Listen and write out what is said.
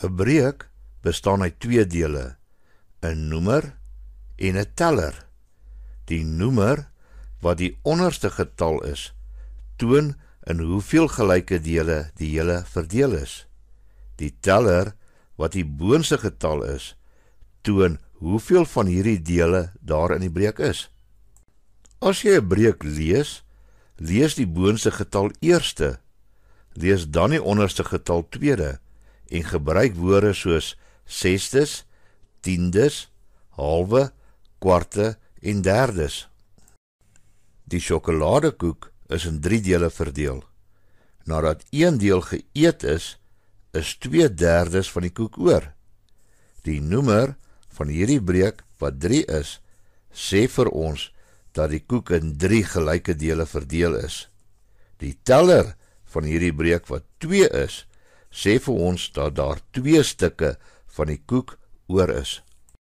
'n Breek bestaan uit twee dele: 'n noemer en 'n teller. Die noemer, wat die onderste getal is, toon in hoeveel gelyke dele die hele verdeel is. Die teller, wat die boonste getal is, toon hoeveel van hierdie dele daar in die breek is. As jy 'n breek lees, lees die boonste getal eerste. Lees dan die onderste getal tweede en gebruik woorde soos sestes, tiendes, halwe, kwarte en derdes. Die sjokoladekoek is in 3 dele verdeel. Nadat 1 deel geëet is, is 2/3 van die koek oor. Die noemer van hierdie breek wat 3 is, sê vir ons dat die koek in 3 gelyke dele verdeel is. Die teller van hierdie breek wat 2 is, sê vir ons dat daar twee stukke van die koek oor is.